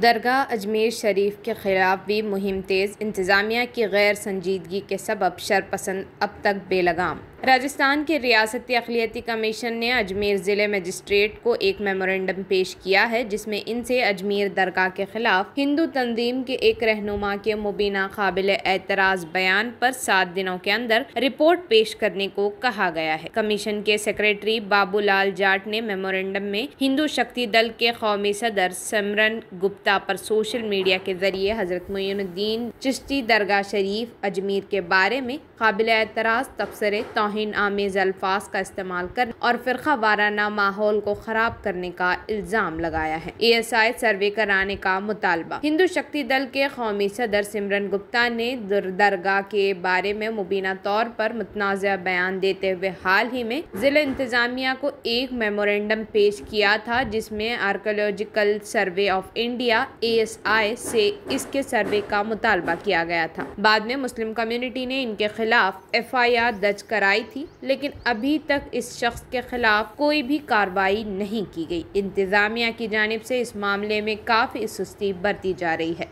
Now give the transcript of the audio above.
दरगाह अजमेर शरीफ के ख़िलाफ़ भी मुहिम तेज़ इंतज़ामिया की गैर संजीदगी के सबब शरपसंद अब तक बेलगाम राजस्थान के रियासती अखिलती कमीशन ने अजमेर ज़िले मजिस्ट्रेट को एक मेमोरेंडम पेश किया है जिसमें इनसे अजमेर दरगाह के ख़िलाफ़ हिंदू तंजीम के एक रहनुमा के मुबीना काबिल एतराज़ बयान पर सात दिनों के अंदर रिपोर्ट पेश करने को कहा गया है कमीशन के सेक्रेटरी बाबूलाल जाट ने मेमोरेंडम में हिंदू शक्ति दल के कौमी सदर समरन गुप्ता पर सोशल मीडिया के जरिए हजरत मोनुद्दीन चिश्ती दरगाह शरीफ अजमेर के बारे में काबिल एतराज़ तबसरे तोह तोहन आमेज़ अल्फाज का इस्तेमाल कर और फिर वाराना माहौल को ख़राब करने का इल्ज़ाम लगाया है ए एस आई सर्वे कराने का मुतालबा हिंदू शक्ति दल के कौमी सदर सिमरन गुप्ता ने दरगाह के बारे में मुबीना तौर पर मुतनाज़ बयान देते हुए हाल ही में ज़िला इंतज़ामिया को एक मेमोरेंडम पेश किया था जिसमे archaeological survey of India A S I से इसके सर्वे का मुतालबा किया गया था बाद में मुस्लिम कम्युनिटी ने इनके खिलाफ एफ आई आर दर्ज कराई लगाई थी लेकिन अभी तक इस शख्स के खिलाफ कोई भी कार्रवाई नहीं की गई इंतज़ामिया की जानब से इस मामले में काफ़ी सुस्ती बरती जा रही है